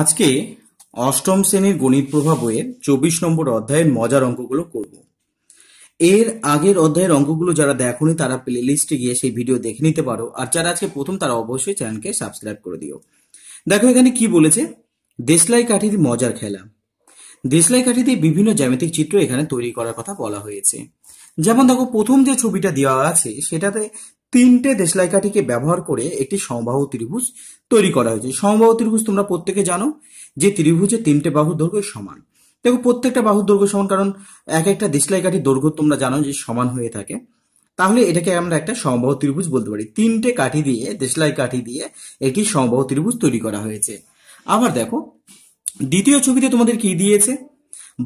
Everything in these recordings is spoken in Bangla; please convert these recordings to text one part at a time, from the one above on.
আজকে অষ্টম শ্রেণীর গণিত প্রভাব বইয়ের চব্বিশ নম্বর অধ্যায়ের মজার অঙ্কগুলো করব এর আগের অধ্যায়ের অঙ্কগুলো যারা দেখনি তারা প্লে লিস্টে গিয়ে সেই ভিডিও দেখে নিতে পারো আর যারা আজকে প্রথম তারা অবশ্যই চ্যানেলকে সাবস্ক্রাইব করে দিও দেখো এখানে কি বলেছে দেশলাই কাঠি দিয়ে মজার খেলা দেশলাই কাঠি দিয়ে বিভিন্ন জ্যামিতিক চিত্র এখানে তৈরি করার কথা বলা হয়েছে যেমন দেখো প্রথম যে ছবিটা দেওয়া আছে সেটাতে তিনটে দেশলাইকাটিকে ব্যবহার করে একটি সমবাহু ত্রিভুজ তৈরি করা হয়েছে সমবাহু ত্রিভুজ তোমরা প্রত্যেকে জানো যে ত্রিভুজে তিনটে বাহু দৈর্ঘ্য সমান দেখো প্রত্যেকটা বাহুর দৈর্ঘ্য সমান কারণ এক একটা দেশলাইকাঠির দৈর্ঘ্য তোমরা জানো যে সমান হয়ে থাকে তাহলে এটাকে আমরা একটা সমবাহু ত্রিভুজ বলতে পারি তিনটে কাঠি দিয়ে দেশলাই কাঠি দিয়ে একটি সমবাহু ত্রিভুজ তৈরি করা হয়েছে আবার দেখো দ্বিতীয় ছবিতে তোমাদের কি দিয়েছে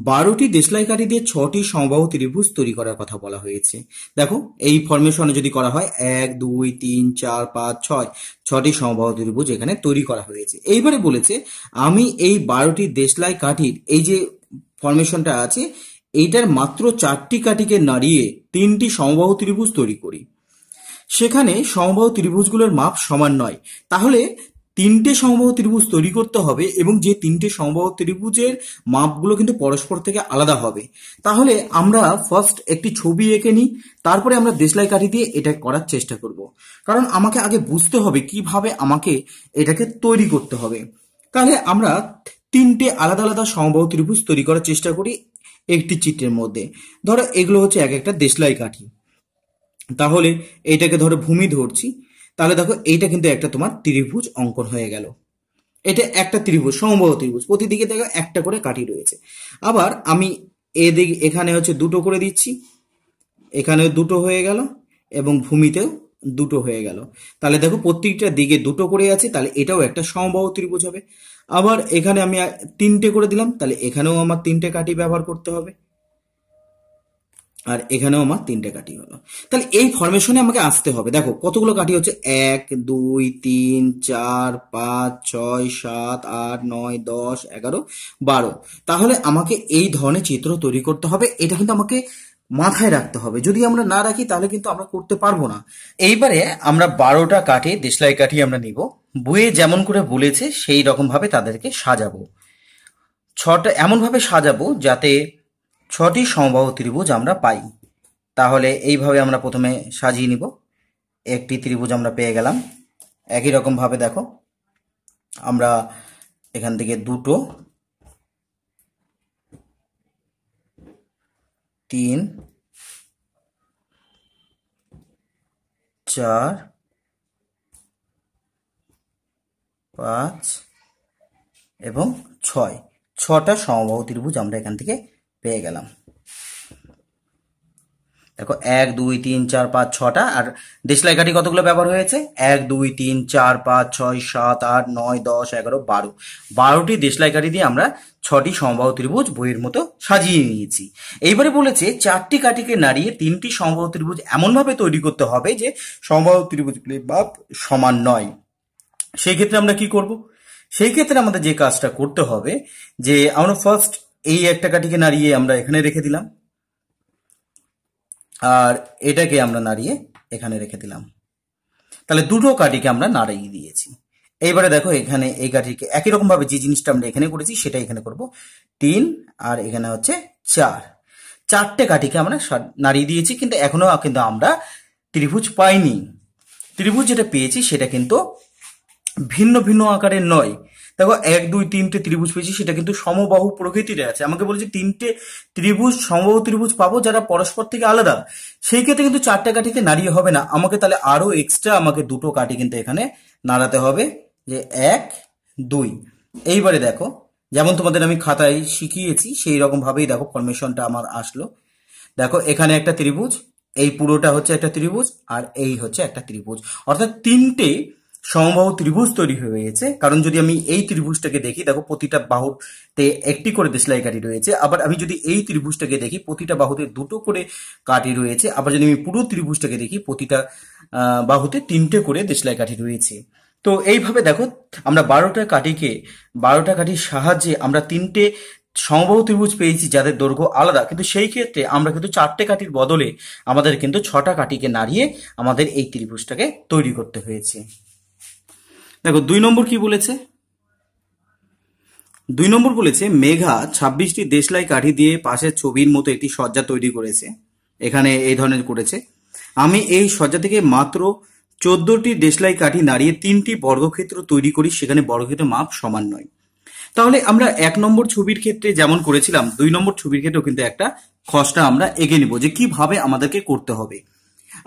বারোটি দেশলাইকাঠি দিয়ে ছটি সমবাহু ত্রিভুজ তৈরি করার কথা বলা হয়েছে দেখো এই ফরমেশনে যদি করা হয় এক দুই তিন চার পাঁচ ছয় ছটি সমবাহু ত্রিভুজ এখানে তৈরি করা হয়েছে এইবারে বলেছে আমি এই বারোটি দেশলাই কাঠির এই যে ফরমেশনটা আছে এইটার মাত্র চারটি কাঠিকে নাড়িয়ে তিনটি সমবাহু ত্রিভুজ তৈরি করি সেখানে সমবাহু ত্রিভুজগুলোর মাপ সমান নয় তাহলে তিনটে সমবাহ ত্রিভুজ তৈরি করতে হবে এবং যে তিনটে সমবাহ ত্রিভুজের মাপগুলো কিন্তু পরস্পর থেকে আলাদা হবে তাহলে আমরা ফার্স্ট একটি ছবি এঁকে নিই তারপরে আমরা দেশলাই কাঠি দিয়ে এটা করার চেষ্টা করব। কারণ আমাকে আগে বুঝতে হবে কিভাবে আমাকে এটাকে তৈরি করতে হবে তাহলে আমরা তিনটে আলাদা আলাদা সমবাহ ত্রিভুজ তৈরি করার চেষ্টা করি একটি চিত্রের মধ্যে ধরো এগুলো হচ্ছে এক একটা দেশলাই কাঠি তাহলে এটাকে ধরো ভূমি ধরছি তাহলে দেখো এইটা কিন্তু একটা তোমার ত্রিভুজ অঙ্কন হয়ে গেল এটা একটা ত্রিভুজ সমবাহ ত্রিভুজ প্রতিদিকে দেখো একটা করে কাঠি রয়েছে আবার আমি এদিক এখানে হচ্ছে দুটো করে দিচ্ছি এখানেও দুটো হয়ে গেল এবং ভূমিতেও দুটো হয়ে গেল তাহলে দেখো প্রত্যেকটা দিকে দুটো করে আছে তাহলে এটাও একটা সমবাহু ত্রিভুজ হবে আবার এখানে আমি তিনটে করে দিলাম তাহলে এখানেও আমার তিনটে কাঠি ব্যবহার করতে হবে আর এখানেও আমার তিনটে কাঠি হলো তাহলে এই ফর্মেশনে আমাকে আসতে হবে দেখো কতগুলো কাঠি হচ্ছে এক দুই তিন চার পাঁচ ছয় সাত আট নয় দশ এগারো বারো তাহলে আমাকে এই ধরনের চিত্র তৈরি করতে হবে এটা কিন্তু আমাকে মাথায় রাখতে হবে যদি আমরা না রাখি তাহলে কিন্তু আমরা করতে পারবো না এইবারে আমরা বারোটা কাঠি দেশলাই কাঠি আমরা নিব বইয়ে যেমন করে বলেছে সেই রকমভাবে তাদেরকে সাজাবো ছটা এমনভাবে সাজাবো যাতে ছটি সমবাহু ত্রিভুজ আমরা পাই তাহলে এইভাবে আমরা প্রথমে সাজিয়ে নিব একটি ত্রিভুজ আমরা পেয়ে গেলাম একই রকমভাবে দেখো আমরা এখান থেকে দুটো তিন চার পাঁচ এবং ছয় ছটা সমবাহু ত্রিভুজ আমরা এখান থেকে পেয়ে গেলাম দেখো এক দুই তিন চার পাঁচ ছটা আর দেশলাই কাঠি কতগুলো ব্যবহার হয়েছে এক দুই তিন চার পাঁচ ছয় সাত আট নয় দশ এগারো বারো বারোটি দেশলাই কাঠি দিয়ে আমরা ছটি সম্ভব ত্রিভুজ বইয়ের মতো সাজিয়ে নিয়েছি এইবারে বলেছে চারটি কাঠিকে নাড়িয়ে তিনটি সম্ভব ত্রিভুজ এমনভাবে তৈরি করতে হবে যে সমবাহু ত্রিভুজগুলি বা সমান নয় সেই ক্ষেত্রে আমরা কি করব সেই ক্ষেত্রে আমাদের যে কাজটা করতে হবে যে আমরা ফার্স্ট এই এক টাকাটিকে নাড়িয়ে আমরা এখানে রেখে দিলাম আর এটাকে আমরা নাড়িয়ে এখানে রেখে দিলাম তাহলে দুটো কাটিকে আমরা নাড়িয়ে দিয়েছি এইবারে দেখো এখানে এই কাঠিকে একই রকমভাবে যে জিনিসটা আমরা এখানে করেছি সেটা এখানে করব তিন আর এখানে হচ্ছে চার চারটে কাঠিকে আমরা নাড়িয়ে দিয়েছি কিন্তু এখনও কিন্তু আমরা ত্রিভুজ পাইনি ত্রিভুজ যেটা পেয়েছি সেটা কিন্তু ভিন্ন ভিন্ন আকারের নয় দেখো এক দুই তিনটে ত্রিভুজ পেয়েছি সেটা কিন্তু সমবাহু প্রকৃতির আছে আমাকে বলেছে তিনটে ত্রিভুজ সমবাহু ত্রিভুজ পাবো যারা পরস্পর থেকে আলাদা সেই ক্ষেত্রে কিন্তু চারটা কাঠিতে নাড়িয়ে হবে না আমাকে তাহলে আরো এক্সট্রা আমাকে দুটো কাঠি কিন্তু এখানে নাড়াতে হবে যে এক দুই এইবারে দেখো যেমন তোমাদের আমি খাতায় শিখিয়েছি সেই রকম ভাবেই দেখো ফরমেশনটা আমার আসলো দেখো এখানে একটা ত্রিভুজ এই পুরোটা হচ্ছে একটা ত্রিভুজ আর এই হচ্ছে একটা ত্রিভুজ অর্থাৎ তিনটে সমবাহ ত্রিভুজ তৈরি হয়ে গেছে কারণ যদি আমি এই ত্রিভুজটাকে দেখি দেখো প্রতিটা বাহুতে একটি করে দেশলাই কাঠি রয়েছে আবার আমি যদি এই ত্রিভুজটাকে দেখি প্রতিটা বাহুতে দুটো করে কাঠি রয়েছে আবার যদি আমি পুরো ত্রিভুজটাকে দেখি প্রতিটা বাহুতে তিনটে করে দেশলাই কাঠি রয়েছে তো এইভাবে দেখো আমরা বারোটা কাঠিকে বারোটা কাঠির সাহায্যে আমরা তিনটে সমবাহু ত্রিভুজ পেয়েছি যাদের দৈর্ঘ্য আলাদা কিন্তু সেই ক্ষেত্রে আমরা কিন্তু চারটে কাঠির বদলে আমাদের কিন্তু ছটা কাঠিকে নাড়িয়ে আমাদের এই ত্রিভুজটাকে তৈরি করতে হয়েছে দেখো দুই নম্বর কি বলেছে দুই নম্বর বলেছে মেঘা ছাব্বিশটি দেশলাই কাঠি দিয়ে পাশের ছবির মতো একটি শয্যা তৈরি করেছে এখানে এই ধরনের করেছে আমি এই শয্যা থেকে মাত্র চোদ্দটি দেশলাই কাঠি নাড়িয়ে তিনটি বর্গক্ষেত্র তৈরি করি সেখানে বর্গক্ষেত্র মাপ সমান নয় তাহলে আমরা এক নম্বর ছবির ক্ষেত্রে যেমন করেছিলাম দুই নম্বর ছবির ক্ষেত্রেও কিন্তু একটা খসটা আমরা এগে নেব যে কিভাবে আমাদেরকে করতে হবে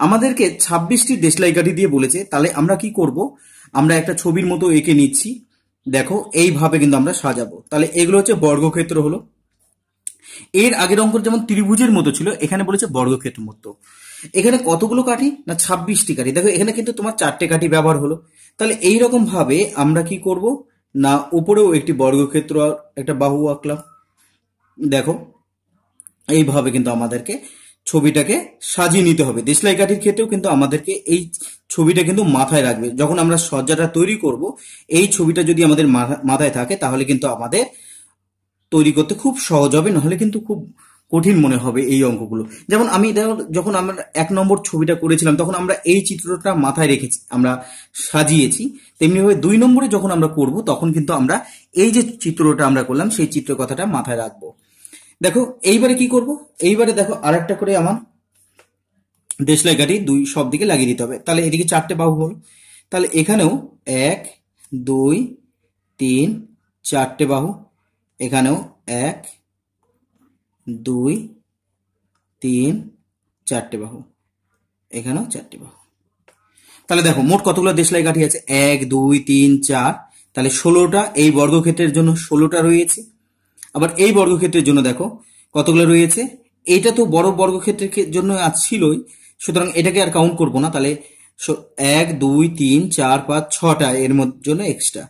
আমাদেরকে ছাব্বিশটি দেশলাই কাঠি দিয়ে বলেছে তাহলে আমরা কি করব আমরা একটা ছবির মতো এঁকে নিচ্ছি দেখো এইভাবে কিন্তু আমরা সাজাবো তাহলে এগুলো হচ্ছে বর্গক্ষেত্র হলো এর আগের অঙ্ক যেমন ত্রিভুজের মতো ছিল এখানে বলেছে বর্গক্ষেত্র মতো এখানে কতগুলো কাঠি না ছাব্বিশটি কাঠি দেখো এখানে কিন্তু তোমার চারটে কাঠি ব্যবহার হলো তাহলে এই রকম ভাবে আমরা কি করব না উপরেও একটি বর্গক্ষেত্র একটা বাহু আঁকলাম দেখো এইভাবে কিন্তু আমাদেরকে ছবিটাকে সাজিয়ে নিতে হবে দেশলাই কাঠির ক্ষেত্রেও কিন্তু আমাদেরকে এই ছবিটা কিন্তু মাথায় রাখবে যখন আমরা সজ্জাটা তৈরি করব এই ছবিটা যদি আমাদের মাথায় থাকে তাহলে কিন্তু আমাদের তৈরি করতে খুব সহজ হবে নাহলে কিন্তু খুব কঠিন মনে হবে এই অঙ্কগুলো যেমন আমি যখন আমরা এক নম্বর ছবিটা করেছিলাম তখন আমরা এই চিত্রটা মাথায় রেখেছি আমরা সাজিয়েছি তেমনিভাবে দুই নম্বরে যখন আমরা করব তখন কিন্তু আমরা এই যে চিত্রটা আমরা করলাম সেই চিত্র কথাটা মাথায় রাখবো দেখো এইবারে কি করব এইবারে দেখো আর একটা করে আমার দেশলাই কাঠি দুই সব দিকে লাগিয়ে দিতে হবে তাহলে এদিকে চারটে বাহু হল তাহলে এখানেও এক দুই তিন চারটে বাহু এখানেও এক দুই তিন চারটে বাহু এখানেও চারটে বাহু তাহলে দেখো মোট কতগুলো দেশলাই কাঠি আছে এক দুই তিন চার তাহলে ষোলোটা এই বর্গক্ষেত্রের জন্য ষোলোটা রয়েছে আবার এই বর্গক্ষেত্রের জন্য দেখো কতগুলো রয়েছে এইটা তো বড় বর্গক্ষেত্রের জন্য আজ ছিলই সুতরাং এটাকে আর কাউন্ট করবো না তাহলে এক দুই তিন চার পাঁচ ছটা এর জন্য এক্সট্রা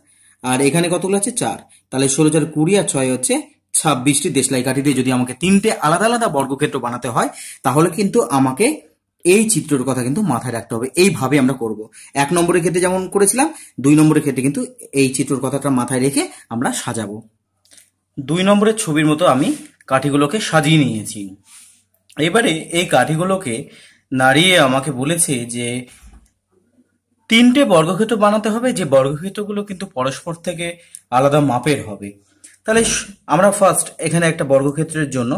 আর এখানে কতগুলো আছে চার তাহলে ষোলো চার কুড়ি আর ছয় হচ্ছে ছাব্বিশটি দেশলাই কাঠি দিয়ে যদি আমাকে তিনটে আলাদা আলাদা বর্গক্ষেত্র বানাতে হয় তাহলে কিন্তু আমাকে এই চিত্রর কথা কিন্তু মাথায় রাখতে হবে এইভাবে আমরা করব এক নম্বরের ক্ষেত্রে যেমন করেছিলাম দুই নম্বরের ক্ষেত্রে কিন্তু এই চিত্রর কথাটা মাথায় রেখে আমরা সাজাবো দুই নম্বরের ছবির মতো আমি কাঠিগুলোকে সাজিয়ে নিয়েছি এবারে এই কাঠিগুলোকে নাড়িয়ে আমাকে বলেছে যে তিনটে বর্গক্ষেত্র বানাতে হবে যে বর্গক্ষেত্রগুলো কিন্তু পরস্পর থেকে আলাদা মাপের হবে তাহলে আমরা ফার্স্ট এখানে একটা বর্গক্ষেত্রের জন্য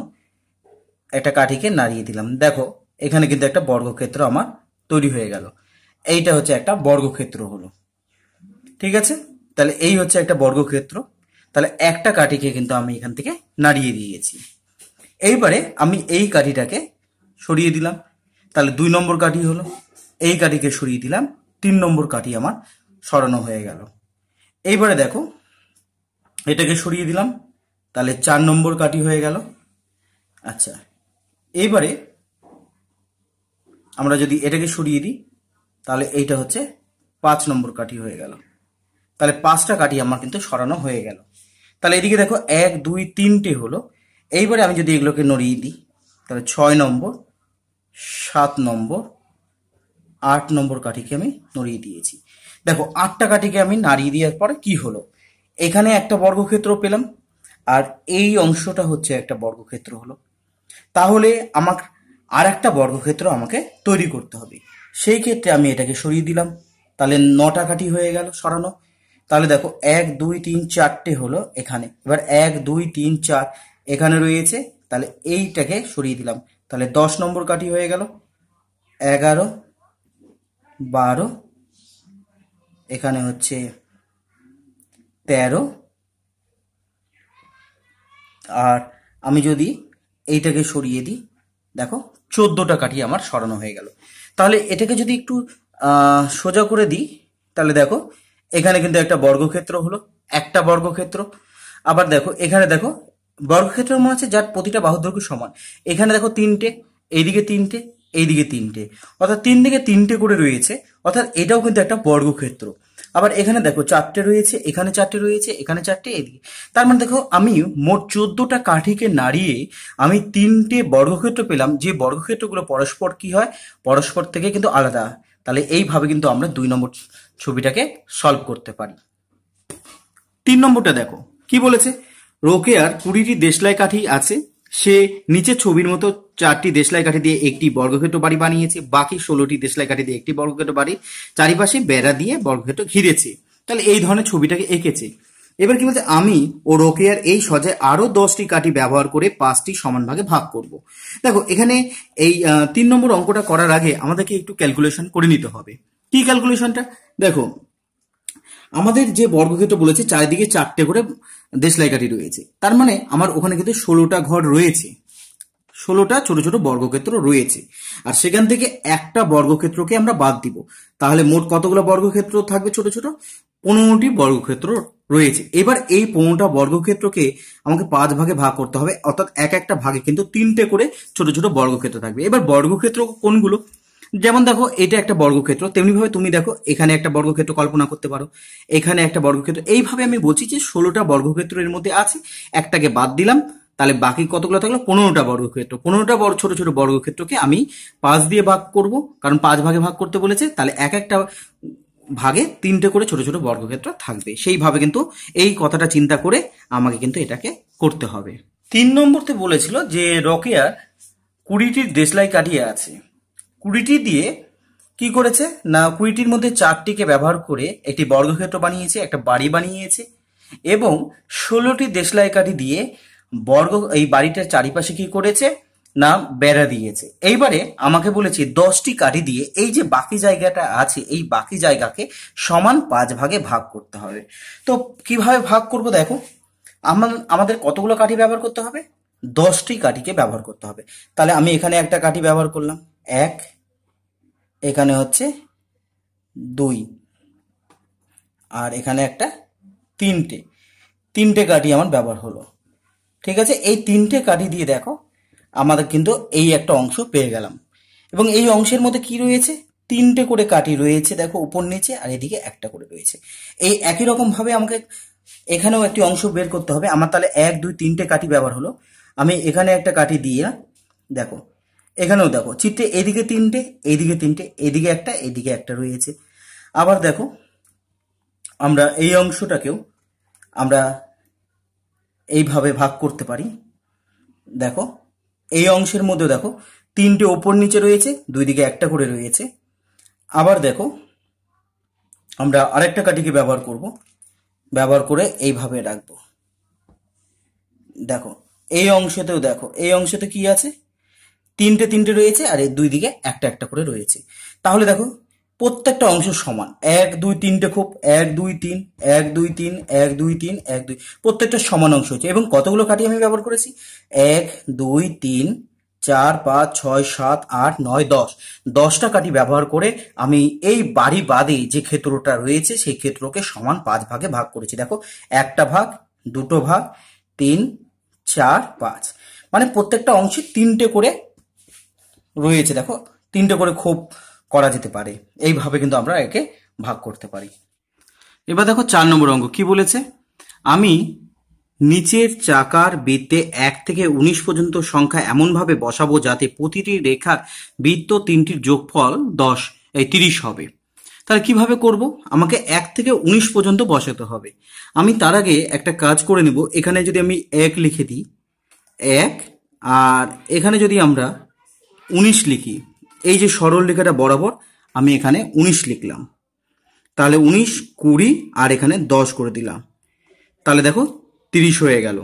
একটা কাঠিকে নাড়িয়ে দিলাম দেখো এখানে কিন্তু একটা বর্গক্ষেত্র আমার তৈরি হয়ে গেল এইটা হচ্ছে একটা বর্গক্ষেত্র হলো ঠিক আছে তাহলে এই হচ্ছে একটা বর্গক্ষেত্র তাহলে একটা কাঠিকে কিন্তু আমি এখান থেকে নাড়িয়ে দিয়েছি এইবারে আমি এই কাঠিটাকে সরিয়ে দিলাম তাহলে দুই নম্বর কাঠি হলো এই কাঠিকে সরিয়ে দিলাম তিন নম্বর কাঠি আমার সরানো হয়ে গেল এইবারে দেখো এটাকে সরিয়ে দিলাম তাহলে চার নম্বর কাঠি হয়ে গেল আচ্ছা এইবারে আমরা যদি এটাকে সরিয়ে দিই তাহলে এইটা হচ্ছে পাঁচ নম্বর কাঠি হয়ে গেল তাহলে পাঁচটা কাঠি আমার কিন্তু সরানো হয়ে গেল তাহলে এদিকে দেখো এক দুই তিনটে হলো এইবারে আমি যদি এগুলোকে নড়িয়ে দিই তাহলে ছয় নম্বর সাত নম্বর আট নম্বর কাঠিকে আমি নড়িয়ে দিয়েছি দেখো আটটা কাঠিকে আমি নাড়িয়ে দেওয়ার পরে কি হলো এখানে একটা বর্গক্ষেত্র পেলাম আর এই অংশটা হচ্ছে একটা বর্গক্ষেত্র হলো তাহলে আমার আর একটা বর্গক্ষেত্র আমাকে তৈরি করতে হবে সেই ক্ষেত্রে আমি এটাকে সরিয়ে দিলাম তাহলে নটা কাঠি হয়ে গেল সরানো তাহলে দেখো এক দুই তিন চারটে হলো এখানে এবার এক দুই তিন চার এখানে রয়েছে তাহলে এইটাকে সরিয়ে দিলাম তাহলে দশ নম্বর কাঠি হয়ে গেল এগারো বারো এখানে হচ্ছে তেরো আর আমি যদি এইটাকে সরিয়ে দিই দেখো চোদ্দোটা কাঠি আমার সরানো হয়ে গেল তাহলে এটাকে যদি একটু সোজা করে দিই তাহলে দেখো এখানে কিন্তু একটা বর্গক্ষেত্র হলো একটা বর্গক্ষেত্র আবার দেখো এখানে দেখো বর্গক্ষেত্র মনে হচ্ছে যার প্রতিটা বাহুর দৈর্ঘ্য সমান এখানে দেখো তিনটে এইদিকে তিনটে এইদিকে তিনটে অর্থাৎ তিন দিকে তিনটে করে রয়েছে অর্থাৎ এটাও কিন্তু একটা বর্গক্ষেত্র আবার এখানে দেখো চারটে রয়েছে এখানে চারটে রয়েছে এখানে চারটে এদিকে তার মানে দেখো আমি মোট চোদ্দটা কাঠিকে নাড়িয়ে আমি তিনটে বর্গক্ষেত্র পেলাম যে বর্গক্ষেত্রগুলো পরস্পর কি হয় পরস্পর থেকে কিন্তু আলাদা তাহলে এইভাবে কিন্তু আমরা দুই নম্বর ছবিটাকে সলভ করতে পারি তিন নম্বরটা দেখো কি বলেছে রোকেয়ার কুড়িটি দেশলাই কাঠি আছে সে নিচে ছবির মতো চারটি দেশলাই কাঠি দিয়ে একটি বর্গক্ষেত্র বাড়ি বানিয়েছে বাকি ষোলোটি দেশলাই কাঠি দিয়ে একটি বর্গক্ষেত্র বাড়ি চারিপাশে বেড়া দিয়ে বর্গক্ষেত্র ঘিরেছে তাহলে এই ধরনের ছবিটাকে এঁকেছে এবার কি বলছে আমি ও রোকেয়ার এই সজে আরও দশটি কাঠি ব্যবহার করে পাঁচটি সমান ভাগে ভাগ করব। দেখো এখানে এই তিন নম্বর অঙ্কটা করার আগে আমাদেরকে একটু ক্যালকুলেশন করে নিতে হবে কি ক্যালকুলেশনটা দেখো আমাদের যে বর্গক্ষেত্র বলেছে চারিদিকে চারটে করে দেশলাই কাঠি রয়েছে তার মানে আমার ওখানে কিন্তু ষোলোটা ঘর রয়েছে ষোলোটা ছোট ছোট বর্গক্ষেত্র রয়েছে আর সেখান থেকে একটা বর্গক্ষেত্রকে আমরা বাদ দিব তাহলে মোট কতগুলো বর্গক্ষেত্র থাকবে ছোট ছোট পনেরোটি বর্গক্ষেত্র রয়েছে এবার এই পনেরোটা বর্গক্ষেত্রকে আমাকে পাঁচ ভাগে ভাগ করতে হবে অর্থাৎ এক একটা ভাগে কিন্তু তিনটে করে ছোট ছোট বর্গক্ষেত্র থাকবে এবার বর্গক্ষেত্র কোনগুলো যেমন দেখো এটা একটা বর্গক্ষেত্র তেমনিভাবে তুমি দেখো এখানে একটা বর্গক্ষেত্র কল্পনা করতে পারো এখানে একটা বর্গক্ষেত্র এইভাবে আমি বলছি যে ষোলোটা বর্গক্ষেত্রের মধ্যে আছে একটাকে বাদ দিলাম তাহলে বাকি কতগুলো থাকলো পনেরোটা বর্গক্ষেত্র পনেরোটা বড় ছোট ছোট বর্গক্ষেত্রকে আমি পাঁচ দিয়ে ভাগ করব কারণ পাঁচ ভাগে ভাগ করতে বলেছে তাহলে এক একটা ভাগে তিনটে করে ছোট ছোট বর্গক্ষেত্র থাকবে সেইভাবে কিন্তু এই কথাটা চিন্তা করে আমাকে কিন্তু এটাকে করতে হবে তিন নম্বরতে বলেছিল যে রকেয়া কুড়িটির দেশলাই কাটিয়ে আছে কুড়িটি দিয়ে কি করেছে না কুড়িটির মধ্যে চারটিকে ব্যবহার করে একটি বর্গক্ষেত্র বানিয়েছে একটা বাড়ি বানিয়েছে এবং ষোলোটি দেশলাই কাঠি দিয়ে বর্গ এই বাড়িটার চারিপাশে কি করেছে না বেড়া দিয়েছে এইবারে আমাকে বলেছি দশটি কাঠি দিয়ে এই যে বাকি জায়গাটা আছে এই বাকি জায়গাকে সমান পাঁচ ভাগে ভাগ করতে হবে তো কিভাবে ভাগ করব দেখো আমাদের কতগুলো কাঠি ব্যবহার করতে হবে দশটি কাঠিকে ব্যবহার করতে হবে তাহলে আমি এখানে একটা কাঠি ব্যবহার করলাম এক এখানে হচ্ছে দুই আর এখানে একটা তিনটে তিনটে কাঠি আমার ব্যবহার হলো ঠিক আছে এই তিনটে কাঠি দিয়ে দেখো আমাদের কিন্তু এই একটা অংশ পেয়ে গেলাম এবং এই অংশের মধ্যে কি রয়েছে তিনটে করে কাঠি রয়েছে দেখো উপর নিচে আর এদিকে একটা করে রয়েছে এই একই রকমভাবে আমাকে এখানেও একটি অংশ বের করতে হবে আমার তাহলে এক দুই তিনটে কাঠি ব্যবহার হলো আমি এখানে একটা কাঠি দিয়ে দেখো এখানেও দেখো চিত্রে এদিকে তিনটে এদিকে তিনটে এদিকে একটা এদিকে একটা রয়েছে আবার দেখো আমরা এই অংশটাকেও আমরা এইভাবে ভাগ করতে পারি দেখো এই অংশের মধ্যে দেখো তিনটে ওপর নিচে রয়েছে দুই দিকে একটা করে রয়েছে আবার দেখো আমরা আরেকটা কাটিকে ব্যবহার করব ব্যবহার করে এইভাবে রাখবো দেখো এই অংশেতেও দেখো এই অংশতে কি আছে তিনটে তিনটে রয়েছে আর এই দুই দিকে একটা একটা করে রয়েছে তাহলে দেখো প্রত্যেকটা অংশ সমান এক দুই তিনটে খুব এক দুই তিন এক দুই তিন এক দুই তিন এক দুই প্রত্যেকটা সমান অংশ হচ্ছে এবং কতগুলো কাঠি আমি ব্যবহার করেছি এক দুই তিন চার পাঁচ ছয় সাত আট নয় দশ দশটা কাঠি ব্যবহার করে আমি এই বাড়ি বাদে যে ক্ষেত্রটা রয়েছে সেই ক্ষেত্রকে সমান পাঁচ ভাগে ভাগ করেছি দেখো একটা ভাগ দুটো ভাগ তিন চার পাঁচ মানে প্রত্যেকটা অংশে তিনটে করে রয়েছে দেখো তিনটে করে খুব করা যেতে পারে এইভাবে কিন্তু আমরা একে ভাগ করতে পারি এবার দেখো চার নম্বর অঙ্ক কি বলেছে আমি নিচের চাকার বৃত্তে এক থেকে উনিশ পর্যন্ত সংখ্যা এমনভাবে বসাবো যাতে প্রতিটি রেখার বৃত্ত তিনটির যোগফল দশ এই তিরিশ হবে তাহলে কিভাবে করব আমাকে এক থেকে উনিশ পর্যন্ত বসাতে হবে আমি তার আগে একটা কাজ করে নেব এখানে যদি আমি এক লিখে দিই এক আর এখানে যদি আমরা উনিশ লিখি এই যে সরল রেখাটা বরাবর আমি এখানে উনিশ লিখলাম তাহলে উনিশ কুড়ি আর এখানে দশ করে দিলাম তাহলে দেখো তিরিশ হয়ে গেল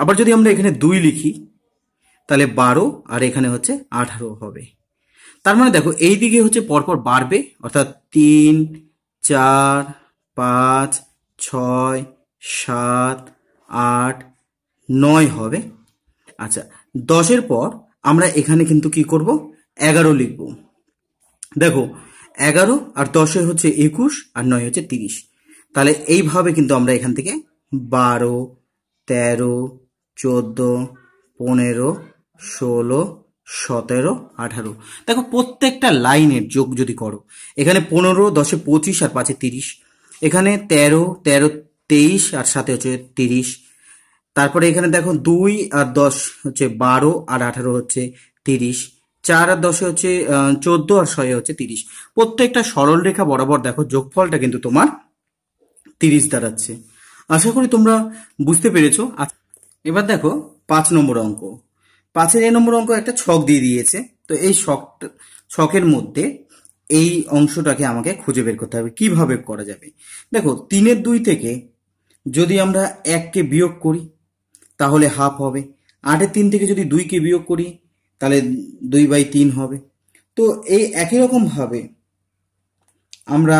আবার যদি আমরা এখানে দুই লিখি তাহলে বারো আর এখানে হচ্ছে আঠারো হবে তার মানে দেখো এই দিকে হচ্ছে পরপর বাড়বে অর্থাৎ তিন চার পাঁচ ছয় সাত আট নয় হবে আচ্ছা দশের পর আমরা এখানে কিন্তু কি করব এগারো লিখব দেখো এগারো আর দশে হচ্ছে একুশ আর নয় হচ্ছে তিরিশ তাহলে এইভাবে কিন্তু আমরা এখান থেকে বারো তেরো চোদ্দো পনেরো ষোলো সতেরো আঠারো দেখো প্রত্যেকটা লাইনের যোগ যদি করো এখানে পনেরো দশে পঁচিশ আর পাঁচে তিরিশ এখানে তেরো তেরো তেইশ আর সাথে হচ্ছে তিরিশ তারপরে এখানে দেখো দুই আর দশ হচ্ছে বারো আর আঠারো হচ্ছে তিরিশ চার আর দশে হচ্ছে চোদ্দ আর ছয়ে হচ্ছে তিরিশ প্রত্যেকটা সরল রেখা বরাবর দেখো যোগফলটা কিন্তু তোমার তিরিশ দাঁড়াচ্ছে আশা করি তোমরা বুঝতে পেরেছো আচ্ছা, এবার দেখো পাঁচ নম্বর অঙ্ক পাঁচের এ নম্বর অঙ্ক একটা ছক দিয়ে দিয়েছে তো এই শখটা ছকের মধ্যে এই অংশটাকে আমাকে খুঁজে বের করতে হবে কিভাবে করা যাবে দেখো তিনের দুই থেকে যদি আমরা এককে বিয়োগ করি তাহলে হাফ হবে আটের তিন থেকে যদি দুইকে বিয়োগ করি তাহলে দুই বাই তিন হবে তো এই একই রকমভাবে আমরা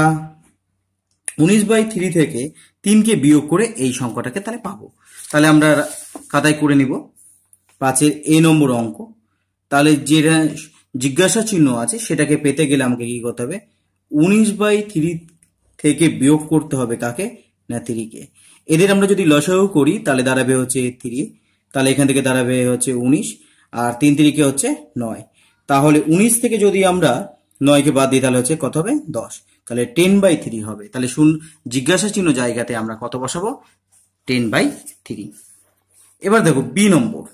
উনিশ বাই থ্রি থেকে তিনকে বিয়োগ করে এই সংখ্যাটাকে তাহলে পাবো তাহলে আমরা কাদায় করে নিব পাঁচের এ নম্বর অঙ্ক তাহলে যেটা জিজ্ঞাসা চিহ্ন আছে সেটাকে পেতে গেলে আমাকে কী করতে হবে উনিশ বাই থ্রি থেকে বিয়োগ করতে হবে কাকে না থ্রিকে এদের আমরা যদি লসাও করি তাহলে দাঁড়াবে হচ্ছে থ্রি তাহলে এখান থেকে দাঁড়াবে হচ্ছে উনিশ আর তিন তিরিকে হচ্ছে নয় তাহলে উনিশ থেকে যদি আমরা নয়কে বাদ দিই তাহলে হচ্ছে কত হবে দশ তাহলে টেন বাই থ্রি হবে তাহলে শুন জিজ্ঞাসা চিহ্ন জায়গাতে আমরা কত বসাবো টেন বাই থ্রি এবার দেখো বি নম্বর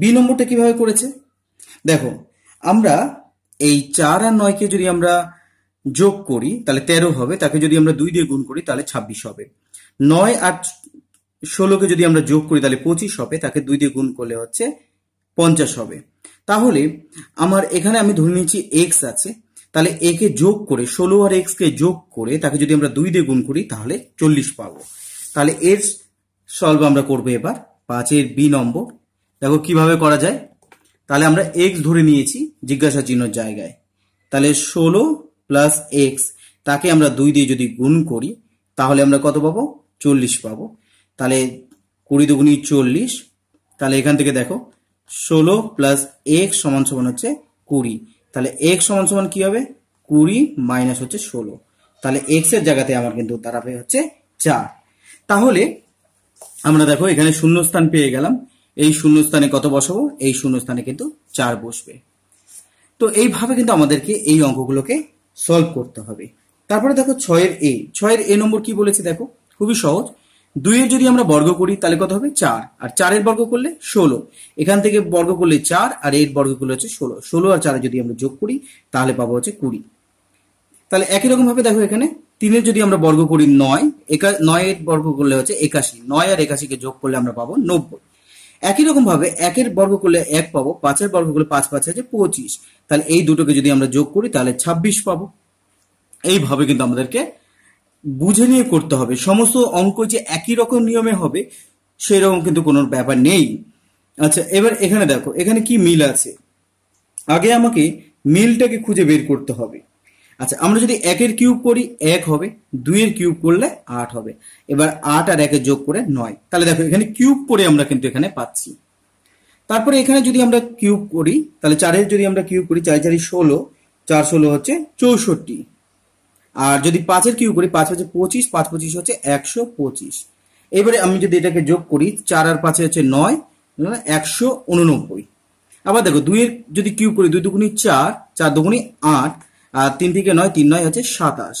বি নম্বরটা কিভাবে করেছে দেখো আমরা এই চার আর নয়কে যদি আমরা যোগ করি তাহলে তেরো হবে তাকে যদি আমরা দুই দিয়ে গুণ করি তাহলে ছাব্বিশ হবে নয় আর ষোলোকে যদি আমরা যোগ করি তাহলে পঁচিশ হবে তাকে দুই দিয়ে গুণ করলে হচ্ছে পঞ্চাশ হবে তাহলে আমার এখানে আমি ধরে নিয়েছি এক্স আছে তাহলে একে যোগ করে ষোলো আর এক্সকে যোগ করে তাকে যদি আমরা দুই দিয়ে গুণ করি তাহলে চল্লিশ পাবো তাহলে এর সলভ আমরা করবো এবার পাঁচের বি নম্বর দেখো কিভাবে করা যায় তাহলে আমরা এক্স ধরে নিয়েছি জিজ্ঞাসা চিহ্ন জায়গায় তাহলে ষোলো প্লাস এক্স তাকে আমরা দুই দিয়ে যদি গুণ করি তাহলে আমরা কত পাবো চল্লিশ পাবো তাহলে কুড়ি দুগুনি চল্লিশ তাহলে এখান থেকে দেখো ষোলো প্লাস এক্স সমান সমান হচ্ছে কুড়ি তাহলে এক্স সমান সমান কী হবে কুড়ি মাইনাস হচ্ছে ষোলো তাহলে এক্সের জায়গাতে আমার কিন্তু দাঁড়াবে হচ্ছে চার তাহলে আমরা দেখো এখানে শূন্যস্থান পেয়ে গেলাম এই শূন্যস্থানে কত বসাবো এই শূন্যস্থানে কিন্তু চার বসবে তো এইভাবে কিন্তু আমাদেরকে এই অঙ্কগুলোকে সলভ করতে হবে তারপরে দেখো ছয়ের এ ছয়ের এ নম্বর কি বলেছে দেখো খুবই সহজ দুইয়ের যদি আমরা বর্গ করি তাহলে কত হবে চার আর চারের বর্গ করলে ষোলো এখান থেকে বর্গ করলে চার আর এর বর্গ করলে হচ্ছে ষোলো ষোলো আর চারে যদি আমরা যোগ করি তাহলে পাবো হচ্ছে কুড়ি তাহলে একই রকম ভাবে দেখো এখানে তিনের যদি আমরা বর্গ করি নয় একা নয়ের বর্গ করলে হচ্ছে একাশি নয় আর একাশিকে যোগ করলে আমরা পাবো নব্বই একই রকম ভাবে একের বর্গ করলে এক পাবো পাঁচের বর্গ করলে পাঁচ পাঁচ আছে পঁচিশ তাহলে এই দুটোকে যদি আমরা যোগ করি তাহলে ছাব্বিশ পাবো এইভাবে কিন্তু আমাদেরকে বুঝে নিয়ে করতে হবে সমস্ত অঙ্ক যে একই রকম নিয়মে হবে সেরকম কিন্তু কোনো ব্যাপার নেই আচ্ছা এবার এখানে দেখো এখানে কি মিল আছে আগে আমাকে মিলটাকে খুঁজে বের করতে হবে আচ্ছা আমরা যদি একের কিউব করি এক হবে দুইয়ের কিউব করলে আট হবে এবার আট আর একের যোগ করে নয় তাহলে দেখো এখানে কিউব করে আমরা কিন্তু এখানে পাচ্ছি তারপরে এখানে যদি আমরা কিউব করি তাহলে চারের যদি আমরা কিউব করি চার চারি ষোলো চার ষোলো হচ্ছে চৌষট্টি আর যদি পাঁচের কিউ করি পাঁচ হচ্ছে পঁচিশ পাঁচ পঁচিশ হচ্ছে একশো পঁচিশ এবারে আমি যদি এটাকে যোগ করি চার আর পাঁচে হচ্ছে নয় মানে একশো উননব্বই আবার দেখো দুইয়ের যদি কিউ করি দুই দুগুনি চার চার দুগুনি আট আর তিন থেকে নয় তিন নয় হচ্ছে সাতাশ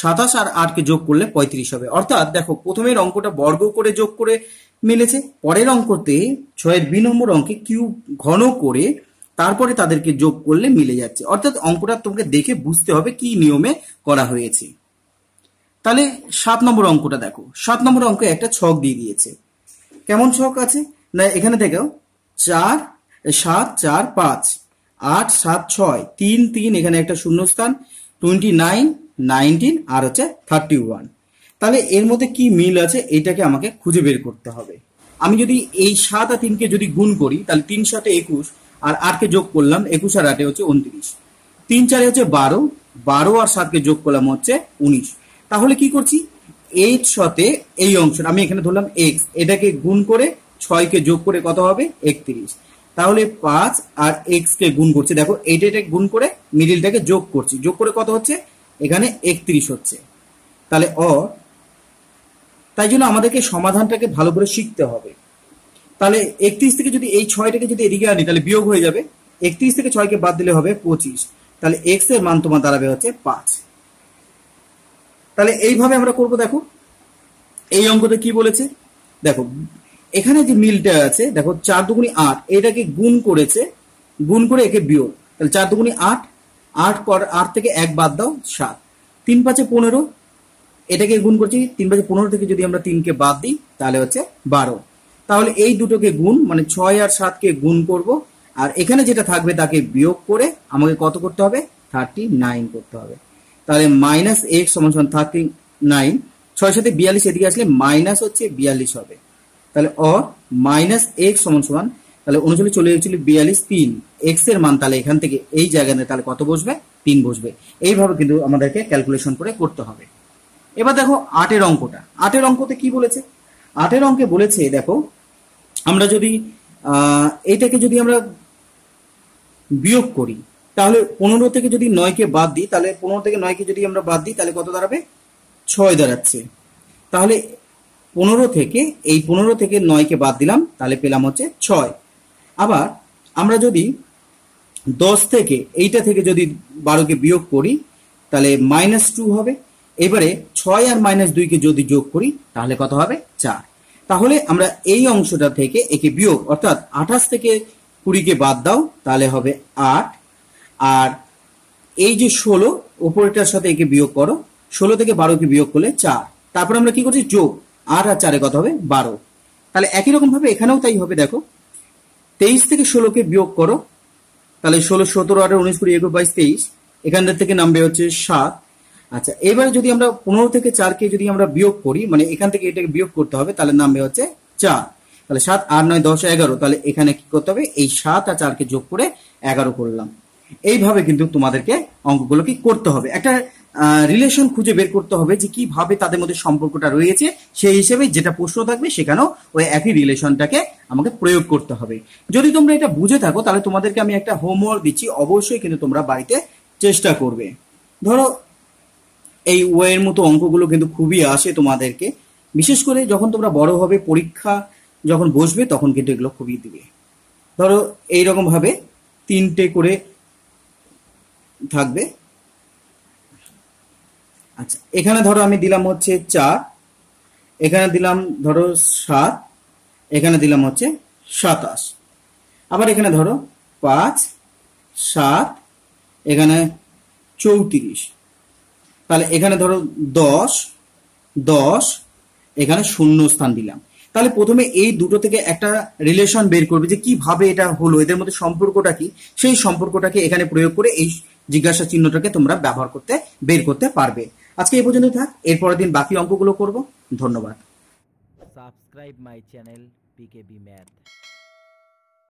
সাতাশ আর আটকে যোগ করলে পঁয়ত্রিশ হবে অর্থাৎ দেখো প্রথমের অঙ্কটা বর্গ করে যোগ করে মিলেছে পরের অঙ্কতে ছয়ের বি নম্বর অঙ্কে কিউ ঘন করে তারপরে তাদেরকে যোগ করলে মিলে যাচ্ছে অর্থাৎ অঙ্কটা তোমাকে দেখে বুঝতে হবে কি নিয়মে করা হয়েছে তাহলে সাত নম্বর অঙ্কটা দেখো সাত নম্বর অঙ্কে একটা ছক দিয়ে দিয়েছে কেমন ছক আছে না এখানে দেখো চার সাত চার পাঁচ আট সাত ছয় তিন তিন এখানে একটা শূন্যস্থান টোয়েন্টি নাইন নাইনটিন আর হচ্ছে থার্টি ওয়ান তাহলে এর মধ্যে কি মিল আছে এটাকে আমাকে খুঁজে বের করতে হবে আমি যদি এই সাত আর তিনকে যদি গুণ করি তাহলে তিন সাথে একুশ আর আটকে যোগ করলাম একুশ আর আটে হচ্ছে উনত্রিশ তিন চারে হচ্ছে বারো বারো আর সাতকে যোগ করলাম হচ্ছে উনিশ তাহলে কি করছি এইট শতে এই অংশটা আমি এখানে ধরলাম এক্স এটাকে গুণ করে ছয়কে যোগ করে কত হবে একত্রিশ তাহলে পাঁচ আর এক্স কে গুণ করছি দেখো এইট এটা গুণ করে মিডিলটাকে যোগ করছি যোগ করে কত হচ্ছে এখানে একত্রিশ হচ্ছে তাহলে অ তাই জন্য আমাদেরকে সমাধানটাকে ভালো করে শিখতে হবে তাহলে একত্রিশ থেকে যদি এই ছয়টাকে যদি এদিকে আনি তাহলে বিয়োগ হয়ে যাবে একত্রিশ থেকে ছয়কে বাদ দিলে হবে পঁচিশ তাহলে এক্স এর মান তোমার দাঁড়াবে হচ্ছে পাঁচ তাহলে এইভাবে আমরা করব দেখো এই অঙ্কটা কি বলেছে দেখো এখানে যে মিলটা আছে দেখো চার দুগুনি আট এটাকে গুণ করেছে গুণ করে একে বিয়োগ তাহলে চার দুগুনি আট আট পর আট থেকে এক বাদ দাও সাত তিন পাঁচে পনেরো এটাকে গুণ করছি তিন পাঁচে পনেরো থেকে যদি আমরা তিনকে বাদ দিই তাহলে হচ্ছে বারো তাহলে এই দুটোকে গুণ মানে ছয় আর সাতকে গুণ করব আর এখানে যেটা থাকবে তাকে বিয়োগ করে আমাকে কত করতে হবে থার্টি নাইন করতে হবে তাহলে মাইনাস এক্স সমান থার্টি নাইন ছয় সাথে বিয়াল্লিশ এদিকে আসলে মাইনাস হচ্ছে বিয়াল্লিশ হবে তাহলে অ মাইনাস এক্স সমান সমান তাহলে উনচল্লিশ চলে গেছিল বিয়াল্লিশ তিন এক্স এর মান তাহলে এখান থেকে এই জায়গায় তাহলে কত বসবে তিন বসবে এইভাবে কিন্তু আমাদেরকে ক্যালকুলেশন করে করতে হবে এবার দেখো আটের অঙ্কটা আটের অঙ্কতে কি বলেছে আটের অঙ্কে বলেছে দেখো আমরা যদি এটাকে যদি আমরা বিয়োগ করি তাহলে পনেরো থেকে যদি নয়কে বাদ দিই তাহলে পনেরো থেকে নয়কে যদি আমরা বাদ দিই তাহলে কত দাঁড়াবে ছয় দাঁড়াচ্ছে তাহলে পনেরো থেকে এই পনেরো থেকে নয়কে বাদ দিলাম তাহলে পেলাম হচ্ছে ছয় আবার আমরা যদি দশ থেকে এইটা থেকে যদি বারোকে বিয়োগ করি তাহলে মাইনাস টু হবে এবারে ছয় আর মাইনাস দুইকে যদি যোগ করি তাহলে কত হবে চার তাহলে আমরা এই অংশটা থেকে একে বিয়োগ অর্থাৎ আঠাশ থেকে কুড়িকে বাদ দাও তাহলে হবে আট আর এই যে ষোলো ওপরেটার সাথে একে বিয়োগ করো ষোলো থেকে বারোকে বিয়োগ করলে চার তারপর আমরা কি করছি যোগ আট আর চারে কথা হবে বারো তাহলে একই রকম ভাবে এখানেও তাই হবে দেখো তেইশ থেকে ষোলোকে বিয়োগ করো তাহলে ষোলো সতেরো আঠারো উনিশ কুড়ি একুশ বাইশ তেইশ এখান থেকে নামবে হচ্ছে সাত আচ্ছা এবার যদি আমরা পনেরো থেকে চারকে যদি আমরা বিয়োগ করি মানে এখান থেকে এটাকে বিয়োগ করতে হবে তাহলে নামবে হচ্ছে চার তাহলে সাত আট নয় দশ এগারো তাহলে এখানে কি করতে হবে এই সাত আর চারকে যোগ করে এগারো করলাম এইভাবে কিন্তু তোমাদেরকে অঙ্কগুলো কি করতে হবে একটা রিলেশন খুঁজে বের করতে হবে যে কিভাবে তাদের মধ্যে সম্পর্কটা রয়েছে সেই হিসেবে যেটা প্রশ্ন থাকবে সেখানেও ওই একই রিলেশনটাকে আমাকে প্রয়োগ করতে হবে যদি তোমরা এটা বুঝে থাকো তাহলে তোমাদেরকে আমি একটা হোমওয়ার্ক দিচ্ছি অবশ্যই কিন্তু তোমরা বাড়িতে চেষ্টা করবে ধরো এই ওয়ের মতো অঙ্কগুলো কিন্তু খুবই আসে তোমাদেরকে বিশেষ করে যখন তোমরা বড় হবে পরীক্ষা যখন বসবে তখন কিন্তু এগুলো খুবই দিবে ধরো ভাবে তিনটে করে থাকবে আচ্ছা এখানে ধরো আমি দিলাম হচ্ছে চার এখানে দিলাম ধরো সাত এখানে দিলাম হচ্ছে সাতাশ আবার এখানে ধরো পাঁচ সাত এখানে চৌত্রিশ তাহলে এখানে ধরো দশ দশ এখানে শূন্য স্থান দিলাম তাহলে প্রথমে এই দুটো থেকে একটা রিলেশন বের করবে যে কিভাবে এটা হলো এদের মধ্যে সম্পর্কটা কি সেই সম্পর্কটাকে এখানে প্রয়োগ করে এই জিজ্ঞাসা চিহ্নটাকে তোমরা ব্যবহার করতে বের করতে পারবে আজকে এই পর্যন্ত থাক এরপরের দিন বাকি অঙ্কগুলো করব ধন্যবাদ subscribe my channel PKB math